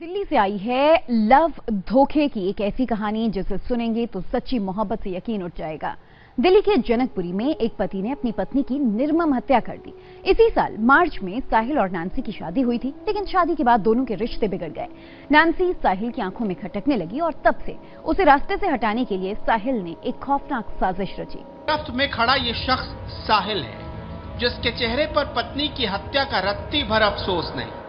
दिल्ली से आई है लव धोखे की एक ऐसी कहानी जिसे सुनेंगे तो सच्ची मोहब्बत से यकीन उठ जाएगा दिल्ली के जनकपुरी में एक पति ने अपनी पत्नी की निर्मम हत्या कर दी इसी साल मार्च में साहिल और नानसी की शादी हुई थी लेकिन शादी के बाद दोनों के रिश्ते बिगड़ गए नानसी साहिल की आंखों में खटकने लगी और तब से उसे रास्ते से हटाने के लिए साहिल ने एक खौफनाक साजिश रची में खड़ा ये शख्स साहिल है जिसके चेहरे पर पत्नी की हत्या का रत्ती भर अफसोस नहीं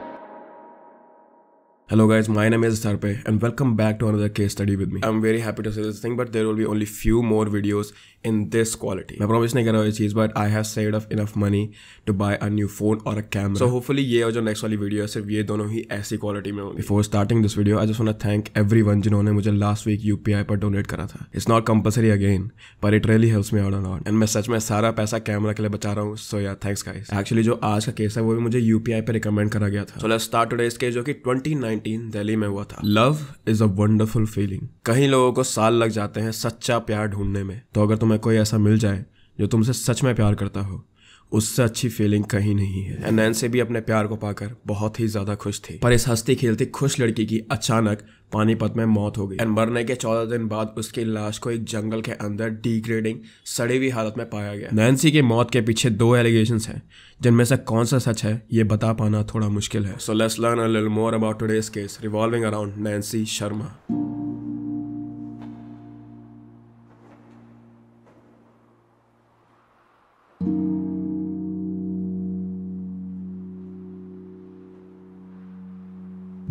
Hello guys, my name is Sarpe and welcome back to another case study with me. I'm very happy to say this thing but there will be only few more videos in this quality. मैं promise नहीं कर रहा हूँ ये चीज़ but I have saved up enough money to buy a new phone और a camera so hopefully ये और जो नेक्स्ट वाली वीडियो है सिर्फ ये दोनों ही ऐसी क्वालिटी में होगी before starting this video I just want thank everyone जिन्होंने मुझे लास्ट वीक यू पर डोनेट करा था इट्स नॉट कंपलसरी अगेन पर it really helps me out not and मैं सच में सारा पैसा कैमरा के लिए बचा रहा हूँ सो या थैंक्स गाइस एक्चुअली जो आज का केस है वो भी मुझे यूपीआई पर रिकमेंड करा गया था सो लेट्स स्टार्ट टुडे इसके जो कि ट्वेंटी 2019 दिल्ली में हुआ था love is a wonderful feeling कई लोगों को साल लग जाते हैं सच्चा प्यार ढूंढने में तो अगर तुम्हें कोई ऐसा मिल जाए जो तुमसे सच में प्यार करता हो उससे अच्छी फीलिंग कहीं नहीं है एंड नैन्सी भी अपने प्यार को पाकर बहुत ही ज्यादा खुश थी पर इस हंसती खेलती खुश लड़की की अचानक पानीपत में मौत हो गई एंड मरने के चौदह दिन बाद उसकी लाश को एक जंगल के अंदर डिग्रेडिंग सड़ी हुई हालत में पाया गया नैन्सी की मौत के पीछे दो एलिगेशन हैं जिनमें से कौन सा सच है ये बता पाना थोड़ा मुश्किल है so let's learn a little more about today's case revolving around Nancy Sharma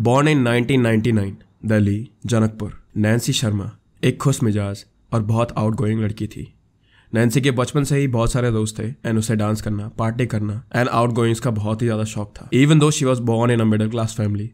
born in 1999, Delhi Janakpur Nancy Sharma एक खुश मिजाज और बहुत आउटगोइंग लड़की थी नैन्सी के बचपन से ही बहुत सारे दोस्त थे एंड उसे डांस करना पार्टी करना एंड आउट गोइंग्स का बहुत ही ज़्यादा शौक था even though she was born in a middle class family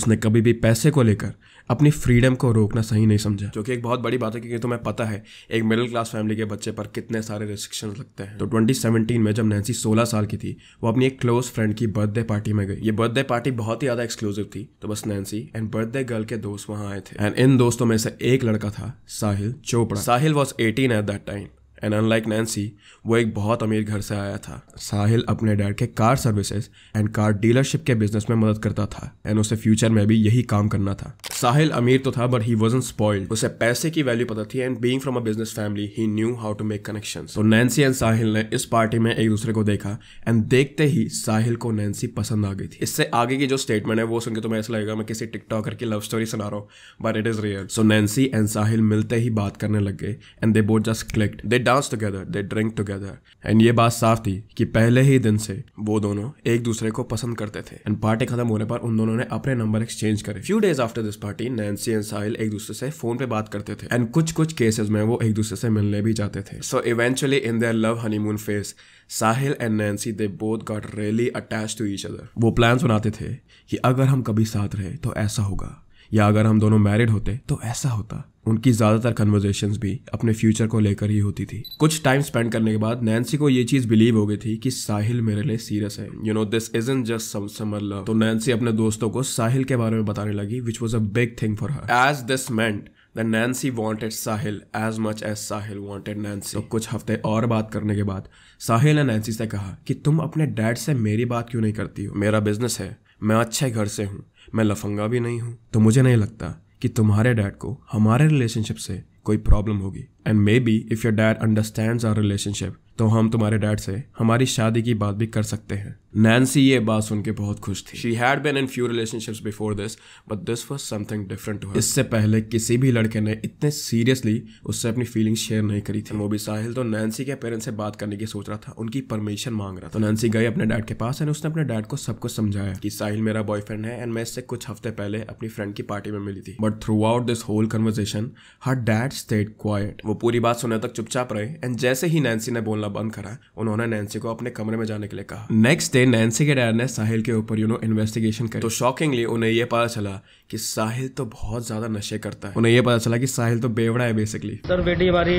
उसने कभी भी पैसे को लेकर अपनी फ्रीडम को रोकना सही नहीं समझा जो कि एक बहुत बड़ी बात है क्योंकि तुम्हें पता है एक मिडिल क्लास फैमिली के बच्चे पर कितने सारे रिस्ट्रिक्शन लगते हैं तो ट्वेंटी में जब नैन्सी सोलह साल की थी वो अपनी एक क्लोज फ्रेंड की बर्थडे पार्टी में गई ये बर्थडे पार्टी बहुत ही ज़्यादा एक्सक्लूसिव थी तो बस नैन्सी एंड बर्थडे गर्ल के दोस्त वहाँ आए थे एंड इन दोस्तों में से एक लड़का था Sahil Chopra Sahil was eighteen at that time and unlike Nancy वो एक बहुत अमीर घर से आया था साहिल अपने डैड के car services and car dealership के बिजनेस में मदद करता था एंड उसे फ्यूचर में भी यही काम करना था साहिल अमीर तो था बट ही वॉज स्पॉइल्ड उसे पैसे की वैल्यू पता थी and being from a business family ही knew how to make connection तो नैन्सी एंड साहिल ने इस पार्टी में एक दूसरे को देखा एंड देखते ही साहिल को नैन्सी पसंद आ गई थी इससे आगे की जो स्टेटमेंट है वो सुनकर तुम्हें तो ऐसा लगेगा मैं किसी टिकटॉकर की लव स्टोरी सुना रहा हूँ but it is real so Nancy and Sahil मिलते ही बात करने लग गए and they both just clicked they dance together they drink together and ये बात साफ थी कि पहले ही दिन से वो दोनों एक दूसरे को पसंद करते थे एंड पार्टी खत्म होने पर उन दोनों ने अपने नंबर एक्सचेंज करे few days after this party Nancy and Sahil एक दूसरे से फोन पे बात करते थे एंड कुछ कुछ केसेस में वो एक दूसरे से मिलने भी जाते थे so eventually in their love honeymoon phase Sahil and Nancy they both got really attach to each other वो प्लान्स बनाते थे कि अगर हम कभी साथ रहे तो ऐसा होगा या अगर हम दोनों मैरिड होते तो ऐसा होता उनकी ज़्यादातर कन्वर्जेशन भी अपने फ्यूचर को लेकर ही होती थी कुछ टाइम स्पेंड करने के बाद नैन्सी को ये चीज़ बिलीव हो गई थी कि साहिल मेरे लिए सीरियस है you know this is in just some summer love तो नैन्सी अपने दोस्तों को साहिल के बारे में बताने लगी which was a big thing for her as this meant Nancy wanted Sahil as much as Sahil wanted Nancy तो कुछ हफ्ते और बात करने के बाद साहिल ने नैन्सी से कहा कि तुम अपने डैड से मेरी बात क्यों नहीं करती हो मेरा बिजनेस है मैं अच्छे घर से हूँ मैं लफंगा भी नहीं हूँ तो मुझे नहीं लगता कि तुम्हारे डैड को हमारे रिलेशनशिप से कोई प्रॉब्लम होगी and maybe if your dad understand our relationship तो हम तुम्हारे डैड से हमारी शादी की बात भी कर सकते हैं नैन्सी ये बात सुन के बहुत खुश थी she had been in few relationships before this but this was something different इससे पहले किसी भी लड़के ने इतने सीरियसली उससे अपनी फीलिंग शेयर नहीं करी थी वो भी साहिल तो नैन्सी के पेरेंट्स से बात करने की सोच रहा था उनकी परमिशन मांग रहा था तो नैन्सी गई अपने डैड के पास एंड उसने अपने डैड को सब कुछ समझाया कि साहिल मेरा बॉयफ्रेंड है एंड मैं इससे कुछ हफ्ते पहले अपनी फ्रेंड की पार्टी में मिली थी but throughout this whole conversation her dad stayed quiet वो पूरी बात सुनने तक चुपचाप रहे एंड जैसे ही नैन्सी ने बोलना बंद करा उन्होंने नैन्सी को अपने कमरे में जाने के लिए कहा नेक्स्ट डे दिन नैन्सी के डैड ने साहिल के ऊपर यू नो इन्वेस्टिगेशन करी तो शॉकिंगली उन्हें यह पता चला कि साहिल तो बहुत ज़्यादा नशे करता है उन्हें यह पता चला कि साहिल तो बेवड़ा है बेसिकली सर बेटी हमारी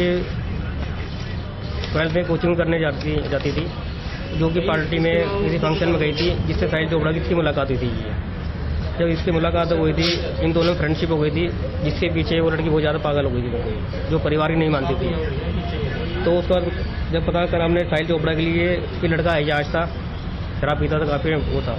ट्वेल्थ में कोचिंग करने जाती जाती थी जो कि पार्टी में किसी फंक्शन में गई थी जिससे साहिल चोपड़ा की इसकी मुलाकात हुई थी जब इसकी मुलाकात हुई थी इन दोनों में फ्रेंडशिप हो गई थी जिसके पीछे वो लड़की बहुत ज़्यादा पागल हो गई थी जो परिवार ही नहीं मानती थी तो उसके बाद जब पता करा हमने साहिल चोपड़ा के लिए कि लड़का है आज था शराब पीता था काफ़ी वो था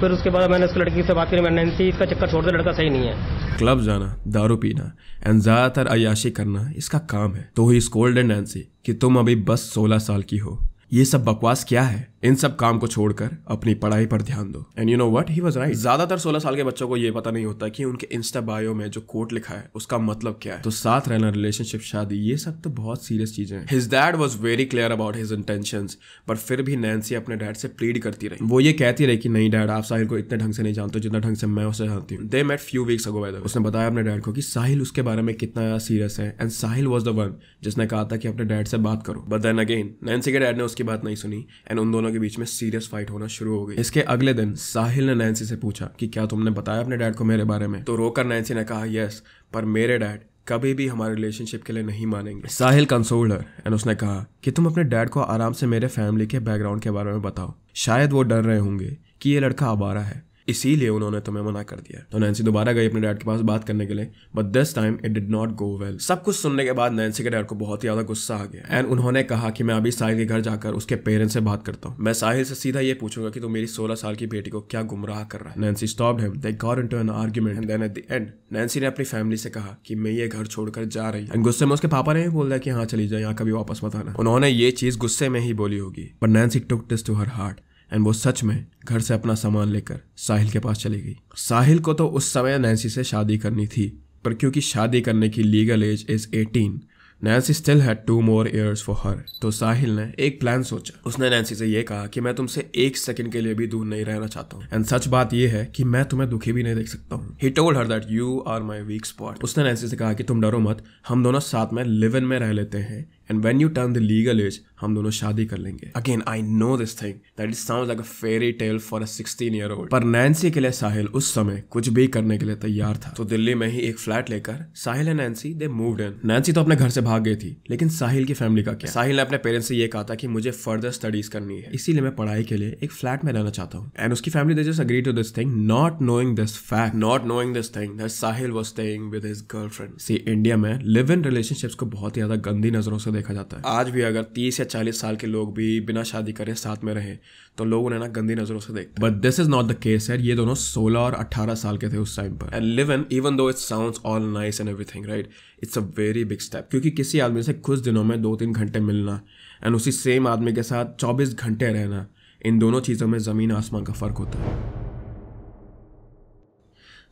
फिर उसके बाद मैंने उस लड़की से बात करी मैंने इनसे इसका चक्कर छोड़ दिया लड़का सही नहीं है क्लब जाना दारू पीना एंड ज़्यादातर अयाशी करना इसका काम है तो ही स्कोल्ड एंड नैन्सी कि तुम अभी बस सोलह साल की हो ये सब बकवास क्या है इन सब काम को छोड़कर अपनी पढ़ाई पर ध्यान दो and you know what he was right ज्यादातर सोलह साल के बच्चों को ये पता नहीं होता कि उनके इंस्टा बायो में जो कोट लिखा है उसका मतलब क्या है तो साथ रहना रिलेशनशिप शादी ये सब तो बहुत सीरियस चीजें हैं his dad was very clear about his intention पर फिर भी नैन्सी अपने डैड से प्लीड करती रही वो ये कहती रही कि नहीं डैड आप साहिल को इतने ढंग से नहीं जानते जितना ढंग से मैं उसे जानती हूँ they met few weeks ago by उसने बताया अपने डैड को कि साहिल उसके बारे में कितना सीरियस है and Sahil was the one जिसने कहा था कि अपने डैड से बात करो बट देन अगेन नैन्सी के डैड ने उसकी बात नहीं सुनी एंड उन दोनों के बीच में सीरियस फाइट होना शुरू हो गई इसके अगले दिन साहिल ने नैन्सी से पूछा कि क्या तुमने बताया अपने डैड को मेरे बारे में तो रोकर नैन्सी ने कहा यस पर मेरे डैड कभी भी हमारे रिलेशनशिप के लिए नहीं मानेंगे साहिल कंसोल्ड एंड उसने कहा कि तुम अपने डैड को आराम से मेरे फैमिली के बैकग्राउंड के बारे में बताओ शायद वो डर रहे होंगे कि ये लड़का आवारा है इसीलिए उन्होंने तुम्हें मना कर दिया तो नैन्सी दोबारा गई अपने डैड के पास बात करने के लिए but this time it did not go well सब कुछ सुनने के बाद नैन्सी के डैड को बहुत ही ज्यादा गुस्सा आ गया एंड उन्होंने कहा कि मैं अभी साहिल के घर जाकर उसके पेरेंट्स से बात करता हूँ मैं साहिल से सीधा ये पूछूंगा कि तुम तो मेरी सोलह साल की बेटी को क्या गुमराह कर रहा है Nancy stop him they got an argument and then at the end Nancy ने अपनी फैमिली से कहा कि मैं ये घर छोड़कर जा रही हूँ गुस्से में उसके पापा ने बोल दिया कि हाँ चली जाए यहाँ कभी वापस बताना उन्होंने ये चीज गुस्से में ही बोली होगी but Nancy took to her heart and वो सच में घर से अपना सामान लेकर साहिल के पास चली गई साहिल को तो उस समय नैन्सी से शादी करनी थी पर क्योंकि शादी करने की legal age is eighteen Nancy still had two more years for her तो साहिल ने एक प्लान सोचा उसने नैन्सी से ये कहा कि मैं तुमसे एक सेकंड के लिए भी दूर नहीं रहना चाहता हूँ एंड सच बात यह है कि मैं तुम्हें दुखी भी नहीं देख सकता हूँ he told her that you are my weak spot उसने नैन्सी से कहा कि तुम डरो मत हम दोनों साथ में लिव इन में रह लेते हैं and when you turn the legal age हम दोनों शादी कर लेंगे again I know this thing that is sound like a fairy tale for a sixteen year old पर नैन्सी के लिए साहिल उस समय कुछ भी करने के लिए तैयार था तो दिल्ली में ही एक फ्लैट लेकर Sahil and Nancy they moved in Nancy तो अपने घर से भाग गई थी लेकिन साहिल की फैमिली का क्या साहिल ने अपने पेरेंट्स से ये कहा था कि मुझे फर्दर स्टडीज करनी है इसीलिए मैं पढ़ाई के लिए एक फ्लैट में रहना चाहता हूँ एंड उसकी family they just agree to this thing not knowing this fact not knowing this thing that Sahil was staying with his girlfriend see India में लिव इन रिलेशनशिप्स को बहुत ही ज्यादा गंदी नजरों से देखा जाता है आज भी अगर तीस या चालीस साल के लोग भी बिना शादी करें साथ में रहें तो लोग उन्हें ना गंदी नजरों से देखते but this is not the case है ये दोनों सोलह और अट्ठारह साल के थे उस टाइम पर and live in even though it's sound all nice and everything right it's a very big step क्योंकि किसी आदमी से कुछ दिनों में दो तीन घंटे मिलना एंड उसी सेम आदमी के साथ चौबीस घंटे रहना इन दोनों चीज़ों में ज़मीन आसमान का फ़र्क होता है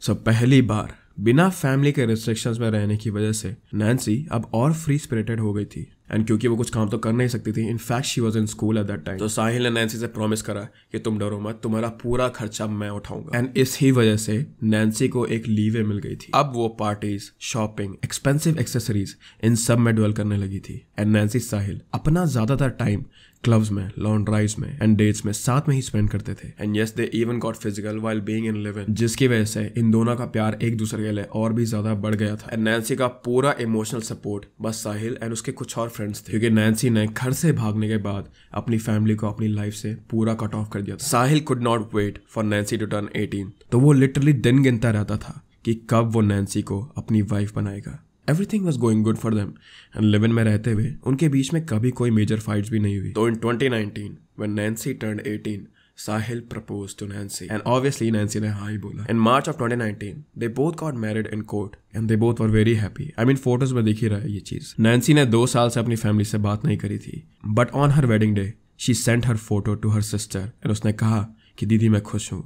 सो so, पहली बार बिना फैमिली के रिस्ट्रिक्शंस में रहने की वजह से नैन्सी अब और फ्री स्पिरिटेड हो गई थी एंड क्योंकि वो कुछ काम तो कर नहीं सकती थी in fact she was in school at that time तो साहिल ने नैन्सी से प्रॉमिस करा कि तुम डरो मत तुम्हारा पूरा खर्चा मैं उठाऊंगा एंड इस ही वजह से नैन्सी को एक लीवे मिल गई थी अब वो पार्टीज शॉपिंग एक्सपेंसिव एक्सेसरीज इन सब में डवेल करने लगी थी एंड नैन्सी साहिल अपना ज्यादातर टाइम क्लब्स में लॉन्ग ड्राइव्स में एंड डेट्स में साथ में ही स्पेंड करते थे and yes they even got physical while being in live in जिसकी वजह से इन दोनों का प्यार एक दूसरे के लिए और भी ज्यादा बढ़ गया था एंड नैन्सी का पूरा इमोशनल सपोर्ट बस साहिल एंड उसके कुछ और फ्रेंड्स थे क्योंकि नैन्सी ने घर से भागने के बाद अपनी फैमिली को अपनी लाइफ से पूरा कट ऑफ कर दिया था Sahil could not wait for Nancy to turn eighteen तो वो लिटरली दिन गिनता रहता था कि कब वो नैन्सी को अपनी वाइफ बनाएगा everything was going good for them and live in में रहते हुए उनके बीच में कभी कोई मेजर फाइट्स भी नहीं हुई तो in twenty nineteen Nancy turn eighteen Sahil propose to Nancy and obviously Nancy ने हाँ बोला in March of twenty they both got married in court and they both were very happy I mean photos में दिख ही रहा है ये चीज Nancy ने दो साल से अपनी फैमिली से बात नहीं करी थी but on her wedding day she sent her photo to her sister and उसने कहा कि दीदी मैं खुश हूँ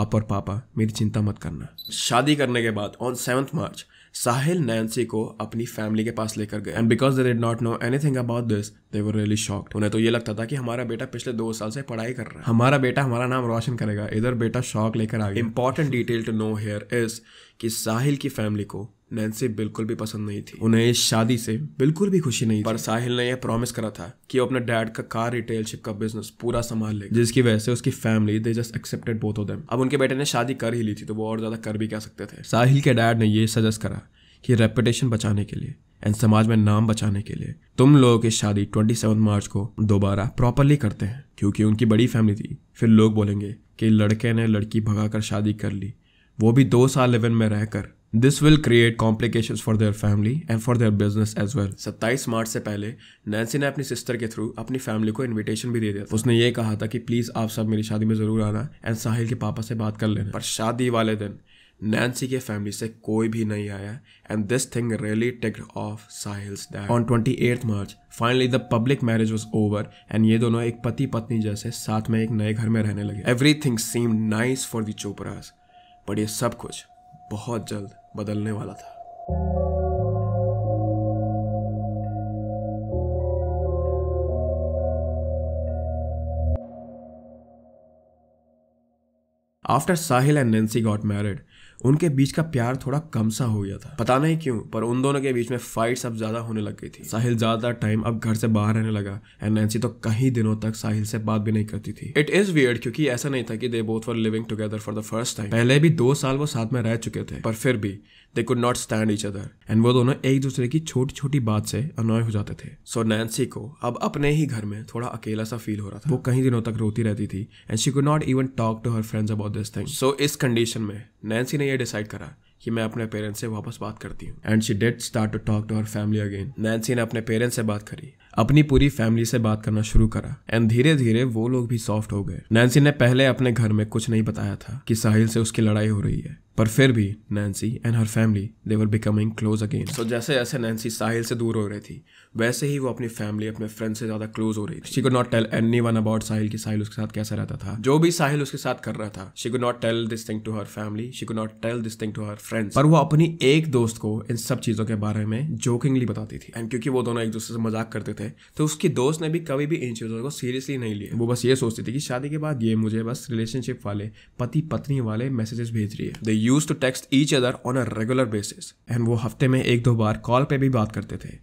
आप और पापा मेरी चिंता मत करना शादी करने के बाद on seventh March Sahil Nancy को अपनी फैमिली के पास लेकर गए and because they did not know anything about this they were really shocked उन्हें तो ये लगता था कि हमारा बेटा पिछले दो साल से पढ़ाई कर रहा है हमारा बेटा हमारा नाम रोशन करेगा इधर बेटा शॉक लेकर आ गया important detail to know here is कि साहिल की फैमिली को नैन्सी बिल्कुल भी पसंद नहीं थी उन्हें इस शादी से बिल्कुल भी खुशी नहीं पर साहिल ने यह प्रॉमिस करा था कि वो अपने डैड का कार रिटेलशिप का बिजनेस पूरा संभाल ले जिसकी वजह से उसकी family they just accepted both of them अब उनके बेटे ने शादी कर ही ली थी तो वो और ज्यादा कर भी कह सकते थे साहिल के डैड ने ये सजेस्ट करा कि रेपुटेशन बचाने के लिए एंड समाज में नाम बचाने के लिए तुम लोगों की शादी ट्वेंटी मार्च को दोबारा प्रॉपरली करते हैं क्योंकि उनकी बड़ी फैमिली थी फिर लोग बोलेंगे कि लड़के ने लड़की कर शादी कर ली वो भी दो साल लेवन में रहकर this will create complication for their family and for their business as well सत्ताईस मार्च से पहले नैन्सी ने अपनी सिस्टर के थ्रू अपनी फैमिली को इन्विटेशन भी दे दिया उसने ये कहा था कि प्लीज़ आप सब मेरी शादी में ज़रूर आना एंड साहिल के पापा से बात कर लेना पर शादी वाले दिन नैन्सी के फैमिली से कोई भी नहीं आया and this thing really take off Sahil's on twenty eight March finally the public marriage was over and ये दोनों एक पति पत्नी जैसे साथ में एक नए घर में रहने लगे everything seem nice for the Chopras but ये सब कुछ बहुत जल्द बदलने वाला था After Sahil and Nancy got married, उनके बीच का प्यार थोड़ा कम सा हो गया था पता नहीं क्यों पर उन दोनों के बीच में फाइट्स अब ज़्यादा होने लग गई थी साहिल ज़्यादा टाइम अब घर से बाहर रहने लगा एंड नैन्सी तो कई दिनों तक साहिल से बात भी नहीं करती थी इट इज़ वियर्ड क्योंकि ऐसा नहीं था कि they both for living together for the first time पहले भी दो साल वो साथ में रह चुके थे पर फिर भी they could not stand each other and वो दोनों एक दूसरे की छोटी छोटी बात से अनॉय हो जाते थे सो so, नैन्सी को अब अपने ही घर में थोड़ा अकेला सा फील हो रहा था वो कई दिनों तक रोती रहती थी and she could not even talk to her friends about this thing so इस कंडीशन में नैन्सी नैन्सी ने यह डिसाइड करा कि मैं अपने पेरेंट्स से वापस बात करती हूँ and she did start to talk to her family again Nancy ने अपने पेरेंट्स से बात करी अपनी पूरी फैमिली से बात करना शुरू करा एंड धीरे धीरे वो लोग भी सॉफ्ट हो गए नैन्सी ने पहले अपने घर में कुछ नहीं बताया था कि साहिल से उसकी लड़ाई हो रही है पर फिर भी Nancy and her family they were becoming close again so जैसे जैसे नैन्सी साहिल से दूर हो रही थी वैसे ही वो अपनी फैमिली अपने फ्रेंड से ज़्यादा क्लोज हो रही थी she could not tell anyone about Sahil की साहिल उसके साथ कैसा रहता था जो भी साहिल उसके साथ कर रहा था she could not tell this thing to her family she could not tell this thing to her friends पर वो अपनी एक दोस्त को इन सब चीज़ों के बारे में जोकिंगली बताती थी एंड क्योंकि वो दोनों एक दूसरे से मजाक करते थे तो उसकी दोस्त ने भी कभी भी इन चीज़ों को सीरियसली नहीं लिया वो बस ये सोचती थी कि शादी के बाद ये मुझे बस रिलेशनशिप वाले पति पत्नी वाले मैसेजेस भेज रही है they use to text each other on a regular basis and वो हफ्ते में एक दो बार कॉल पे भी बात करते थे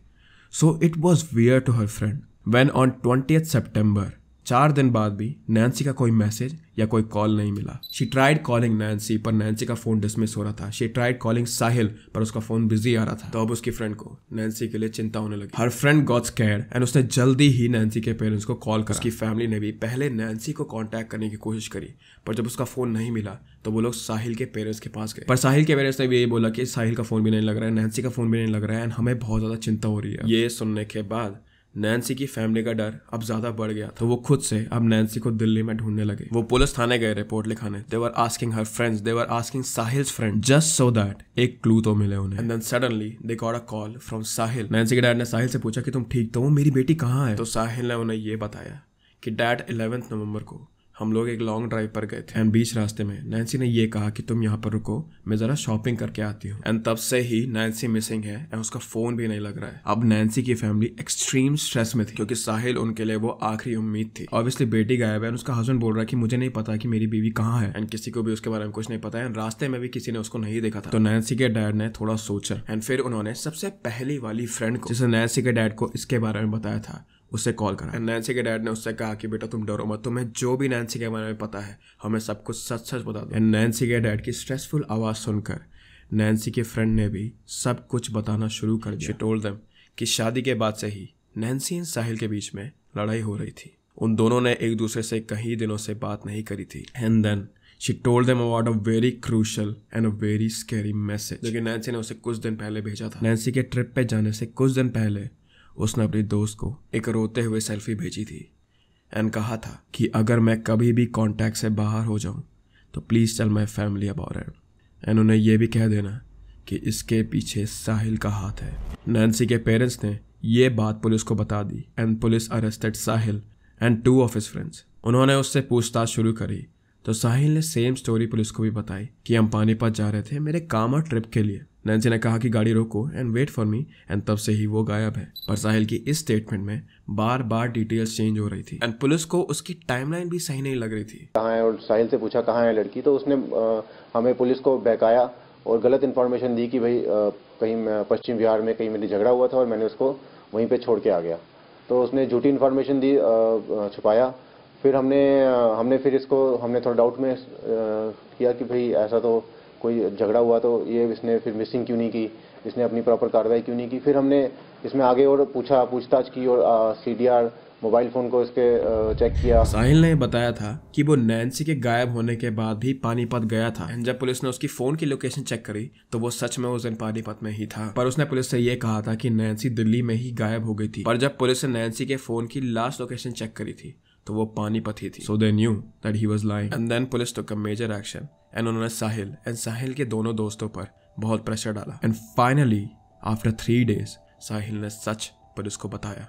so it was weird to her friend when on 20th September चार दिन बाद भी नैन्सी का कोई मैसेज या कोई कॉल नहीं मिला शी ट्राइड कॉलिंग नैन्सी पर नैन्सी का फोन डिसमिस हो रहा था शी ट्राइड कॉलिंग साहिल पर उसका फोन बिजी आ रहा था तो अब उसकी फ्रेंड को नैन्सी के लिए चिंता होने लगी her friend got scared उसने जल्दी ही नैन्सी के पेरेंट्स को कॉल कर उसकी फैमिली ने भी पहले नैन्सी को कॉन्टैक्ट करने की कोशिश करी पर जब उसका फोन नहीं मिला तो वो लोग साहिल के पेरेंट्स के पास गए पर साहिल के पेरेंट्स ने भी यही बोला कि साहिल का फोन भी नहीं लग रहा है नैन्सी का फोन भी नहीं लग रहा है एंड हमें बहुत ज्यादा चिंता हो रही है ये सुनने के बाद नैन्सी की फैमिली का डर अब ज़्यादा बढ़ गया तो वो खुद से अब नैन्सी को दिल्ली में ढूंढने लगे वो पुलिस थाने गए रिपोर्ट लिखाने they were asking her friends they were asking Sahil's friend just so that एक क्लू तो मिले उन्हें and then suddenly they got a call from Sahil Nancy के डैड ने साहिल से पूछा कि तुम ठीक तो हो मेरी बेटी कहाँ है तो साहिल ने उन्हें ये बताया कि डैड इलेवेंथ नवंबर को हम लोग एक लॉन्ग ड्राइव पर गए थे एंड बीच रास्ते में नैन्सी ने ये कहा कि तुम यहाँ पर रुको मैं जरा शॉपिंग करके आती हूँ एंड तब से ही नैन्सी मिसिंग है एंड उसका फोन भी नहीं लग रहा है अब नैन्सी की फैमिली एक्सट्रीम स्ट्रेस में थी क्योंकि साहिल उनके लिए वो आखिरी उम्मीद थी ऑब्वियसली बेटी गायब है उसका हस्बैंड बोल रहा है कि मुझे नहीं पता कि मेरी बीवी कहाँ है एंड किसी को भी उसके बारे में कुछ नहीं पता है एंड रास्ते में भी किसी ने उसको नहीं देखा था तो नैन्सी के डैड ने थोड़ा सोचा एंड फिर उन्होंने सबसे पहली वाली फ्रेंड को जिसे नैन्सी के डैड को इसके बारे में बताया था उससे कॉल करा एंड नैन्सी के डैड ने उससे कहा कि बेटा तुम डरो मत तुम्हें जो भी नैन्सी के बारे में पता है हमें सब कुछ सच सच बता दो एंड नैन्सी के डैड की स्ट्रेसफुल आवाज़ सुनकर नैन्सी के फ्रेंड ने भी सब कुछ बताना शुरू कर दिया टोल्ड दम कि शादी के बाद से ही नैन्सी एंड साहिल के बीच में लड़ाई हो रही थी उन दोनों ने एक दूसरे से कई दिनों से बात नहीं करी थी and then she told them about a very crucial and a very scary message जो कि नैन्सी ने उसे कुछ दिन पहले भेजा था नैन्सी के ट्रिप पे जाने से कुछ दिन पहले उसने अपने दोस्त को एक रोते हुए सेल्फी भेजी थी एंड कहा था कि अगर मैं कभी भी कॉन्टैक्ट से बाहर हो जाऊं तो please tell my family about it and उन्हें यह भी कह देना कि इसके पीछे साहिल का हाथ है नैन्सी के पेरेंट्स ने ये बात पुलिस को बता दी and police arrested Sahil and two of his friends उन्होंने उससे पूछताछ शुरू करी तो साहिल ने सेम स्टोरी पुलिस को भी बताई कि हम पानीपत जा रहे थे मेरे काम और ट्रिप के लिए नैन्सी ने कहा कि गाड़ी रोको and wait for me and तब से ही वो गायब है पर साहिल की इस स्टेटमेंट में बार बार डिटेल्स चेंज हो रही थी एंड पुलिस को उसकी टाइमलाइन भी सही नहीं लग रही थी कहाँ है और साहिल से पूछा कहाँ है लड़की तो उसने आ, हमें पुलिस को बहकाया और गलत इन्फॉर्मेशन दी कि भाई आ, कहीं पश्चिम बिहार में कहीं मेरी झगड़ा हुआ था और मैंने उसको वहीं पर छोड़ के आ गया तो उसने झूठी इन्फॉर्मेशन दी छुपाया फिर हमने हमने फिर इसको हमने थोड़ा डाउट में किया कि भाई ऐसा तो कोई झगड़ा हुआ तो ये इसने फिर मिसिंग क्यों नहीं की इसने अपनी प्रॉपर कार्रवाई क्यों नहीं की फिर हमने इसमें आगे और पूछा पूछताछ की और सी मोबाइल फोन को इसके चेक किया साहिल ने बताया था कि वो नैन्सी के गायब होने के बाद भी पानीपत गया था जब पुलिस ने उसकी फोन की लोकेशन चेक करी तो वो सच में उस दिन पानीपत में ही था पर उसने पुलिस से ये कहा था कि नैन्सी दिल्ली में ही गायब हो गई थी पर जब पुलिस ने नैन्सी के फोन की लास्ट लोकेशन चेक करी थी तो वो पानीपत ही थी so they knew that he was lying and then police took a major action and उन्होंने साहिल एंड साहिल के दोनों दोस्तों पर बहुत प्रेशर डाला and finally after three days Sahil ने सच पुलिस को बताया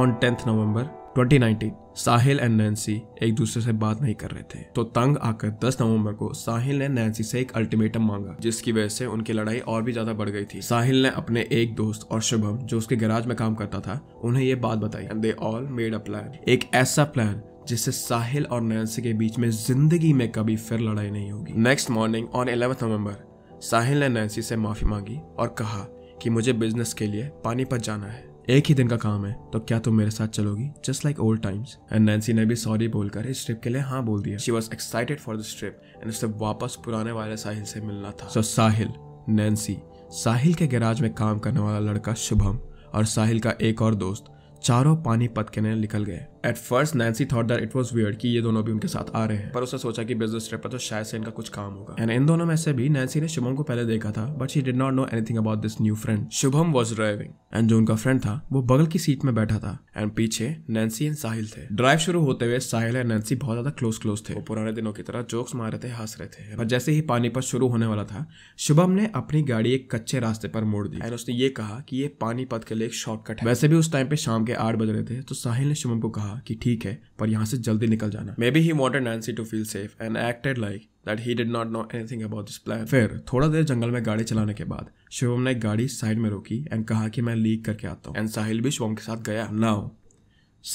on tenth November 2019, Sahil and Nancy एक दूसरे से बात नहीं कर रहे थे तो तंग आकर 10 नवंबर को साहिल ने नैन्सी से एक अल्टीमेटम मांगा जिसकी वजह से उनकी लड़ाई और भी ज्यादा बढ़ गई थी साहिल ने अपने एक दोस्त और शुभम जो उसके गैराज में काम करता था उन्हें ये बात बताई and they all made a plan एक ऐसा प्लान जिससे साहिल और नैन्सी के बीच में जिंदगी में कभी फिर लड़ाई नहीं होगी next morning on eleventh November Sahil ने नैन्सी से माफी मांगी और कहा कि मुझे बिजनेस के लिए पानीपत जाना है एक ही दिन का काम है तो क्या तुम मेरे साथ चलोगी just like old times and Nancy ने भी सॉरी बोलकर इस ट्रिप के लिए हाँ बोल दिया she was excited for this trip and उसे वापस पुराने वाले साहिल से मिलना था सो so, साहिल नैन्सी साहिल के गैराज में काम करने वाला लड़का शुभम और साहिल का एक और दोस्त चारों पानीपत के निकल गए at first Nancy thought that it was weird कि ये दोनों भी उनके साथ आ रहे हैं पर उसने सोचा कि बिजनेस ट्रिप पर तो शायद से इनका कुछ काम होगा एंड इन दोनों में से भी नैन्सी ने शुभम को पहले देखा था but she did not know anything about this new friend Shubham was driving and जो उनका फ्रेंड था वो बगल की सीट में बैठा था एंड पीछे नैन्सी एंड साहिल थे ड्राइव शुरू होते हुए साहिल एंड नैन्सी बहुत ज्यादा क्लोज क्लोज थे वो पुराने दिनों की तरह जोक्स मार रहे थे हंस रहे थे पर जैसे ही पानी पर शुरू होने वाला था शुभम ने अपनी गाड़ी एक कच्चे रास्ते पर मोड़ दी एंड उसने ये कहा कि ये पानीपत के लिए एक शॉर्टकट है वैसे भी उस टाइम पे शाम के आठ बज रहे थे तो साहिल ने शुभम को कहा कहा कि ठीक है पर यहाँ से जल्दी निकल जाना maybe he wanted Nancy to feel safe and acted like that he did not know anything about this plan फिर थोड़ा देर जंगल में गाड़ी चलाने के बाद शिवम ने गाड़ी साइड में रोकी एंड कहा कि मैं लीक करके आता हूँ एंड साहिल भी शिवम के साथ गया नाउ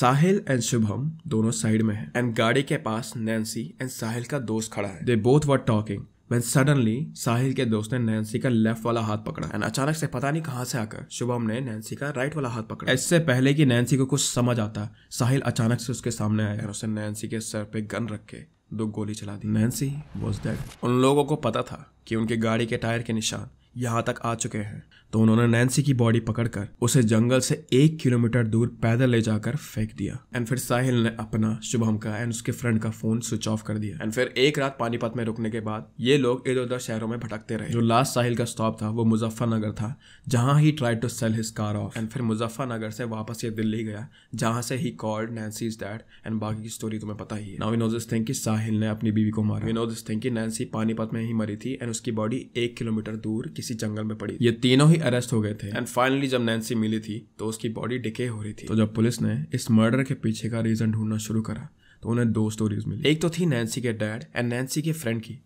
साहिल एंड शुभम दोनों साइड में हैं एंड गाड़ी के पास नैन्सी एंड साहिल का दोस्त खड़ा है they both were talking when suddenly Sahil के दोस्त ने नैन्सी का लेफ्ट वाला हाथ पकड़ा एंड अचानक से पता नहीं कहाँ से आकर शुभम ने नैन्सी का राइट वाला हाथ पकड़ा इससे पहले कि नैन्सी को कुछ समझ आता साहिल अचानक से उसके सामने आया और उसने नैन्सी के सर पे गन रख के दो गोली चला दी नैन्सी वॉज डेड उन लोगों को पता था कि उनकी गाड़ी के टायर के निशान यहाँ तक आ चुके हैं तो उन्होंने नैन्सी की बॉडी पकड़कर उसे जंगल से एक किलोमीटर दूर पैदल ले जाकर फेंक दिया एंड फिर साहिल ने अपना शुभम का एंड उसके फ्रेंड का फोन स्विच ऑफ कर दिया एंड फिर एक रात पानीपत में रुकने के बाद ये लोग इधर उधर शहरों में भटकते रहे जो लास्ट साहिल का स्टॉप था वो मुजफ्फरनगर था जहाँ he try to sell his car off and फिर मुजफ्फरनगर से वापस ये दिल्ली गया जहाँ से he called Nancy is dad and बाकी की स्टोरी तुम्हें पता ही है नाउ विनोद थिंग कि साहिल ने अपनी बीवी को मारा विनोद थिंग कि नैन्सी पानीपत में ही मरी थी एंड उसकी बॉडी एक किलोमीटर दूर किसी जंगल में पड़ी ये तीनों ही अरेस्ट हो गए थे एंड फाइनली जब नैन्सी मिली थी तो उसकी बॉडी डिके हो रही थी तो जब पुलिस ने इस मर्डर के पीछे का रीज़न ढूंढना शुरू करा तो उन्हें दो स्टोरीज मिली एक तो थी नैन्सी के डैड एंड नैन्सी के फ्रेंड की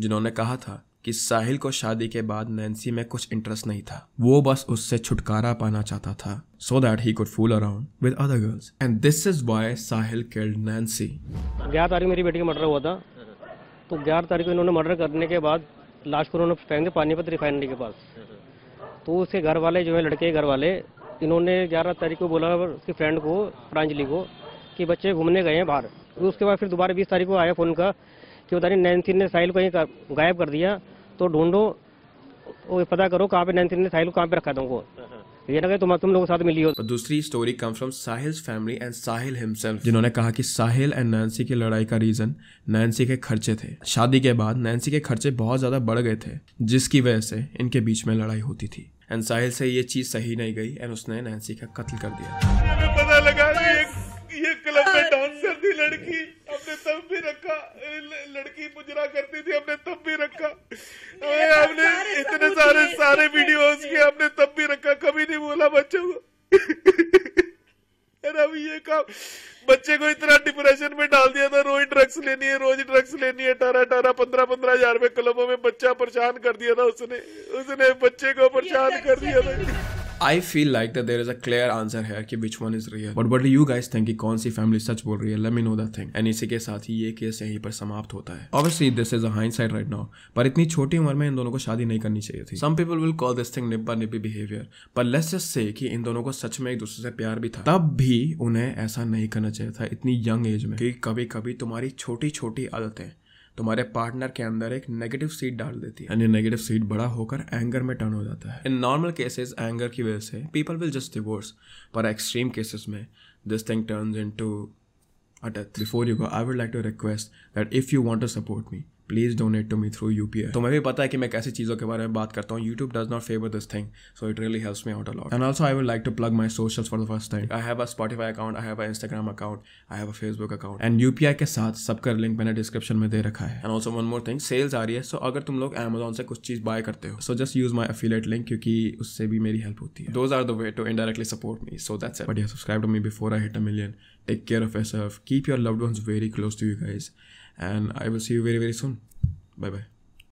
जिन्होंने कहा था कि साहिल को शादी के बाद नैन्सी में कुछ इंटरेस्ट नहीं था वो बस उससे छुटकारा पाना चाहता था so that he could fool around with other girls and this is why Sahil killed Nancy 11 तारीख मेरी बेटी का मर्डर हुआ था तो 11 तारीख को इन्होंने मर्डर करने के बाद लाश को उन्होंने फेंक पानीपत रिफाइनरी के पास तो उसके घर वाले जो है लड़के घर वाले इन्होंने ग्यारह तारीख को बोला उसकी फ्रेंड को प्रांजलि को कि बच्चे घूमने गए हैं बाहर उसके बाद फिर दोबारा बीस तारीख को आया फ़ोन का कि बता रही नैन्सी ने साहिल कहीं गायब कर दिया तो ढूंढो पता करो कहाँ पे नैनसी ने साहिल को कहाँ पे रखा था उनको तुम तुम लोगों साथ मिली हो दूसरी story come from family and Sahil himself जिन्होंने कहा कि साहिल एंड नैन्सी की लड़ाई का रीजन नैन्सी के खर्चे थे शादी के बाद नैन्सी के खर्चे बहुत ज्यादा बढ़ गए थे जिसकी वजह से इनके बीच में लड़ाई होती थी एंड साहिल से ये चीज़ सही नहीं गई एंड उसने नैन्सी का कत्ल कर दिया पता लगा ये ये क्लब में डांसर हाँ। थी लड़की अपने तब भी रखा लड़की मुजरा करती थी अपने तब भी रखा हमने इतने सारे सारे वीडियोस के अपने तब भी रखा कभी नहीं बोला बच्चों को अरे अभी ये काम बच्चे को इतना डिप्रेशन में डाल दिया था रोज ड्रग्स लेनी है रोज ड्रग्स लेनी है अठारह अठारह पंद्रह पंद्रह हजार में क्लबों में बच्चा परेशान कर दिया था उसने उसने बच्चे को परेशान कर दिया था I feel like that there is a clear answer है कि which one is real but but you guys think की कौन सी फैमिली सच बोल रही है let me know the thing and इसी के साथ ही ये केस यहीं पर समाप्त होता है obviously this is a hind side right now पर इतनी छोटी उम्र में इन दोनों को शादी नहीं करनी चाहिए थी some people will call this thing निब्बा निब्बी बिहेवियर पर लेट्स जस्ट से कि इन दोनों को सच में एक दूसरे से प्यार भी था तब भी उन्हें ऐसा नहीं करना चाहिए था इतनी यंग एज में कि कभी कभी तुम्हारी छोटी छोटी आदतें तुम्हारे पार्टनर के अंदर एक नेगेटिव सीट डाल देती है एंड ये नेगेटिव सीट बड़ा होकर एंगर में टर्न हो जाता है इन नॉर्मल केसेस एंगर की वजह से पीपल विल जस्ट डिवोर्स पर एक्सट्रीम केसेस में this thing turns into a death before you go I would like to request that if you want to support me please donate to me through U P I तो मैं भी पता है कि मैं कैसी चीज़ों के बारे में बात करता हूँ YouTube does not favour this thing so it really helps me out a lot and also I would like to plug my social for the first time I have a Spotify account I have a Instagram account I have a Facebook account and U P I के साथ सबका link मैंने description में दे रखा है and also one more thing sales आ रही है सो so अगर तुम लोग अमेजोन से कुछ चीज़ बाय करते हो so just use my affiliate link क्योंकि उससे भी मेरी हेल्प होती है those are the way to directly support me so that's but you subscribe to me before I hit a million take care of your self keep your loved ones very close to you guys and I will see you very, very soon. Bye bye.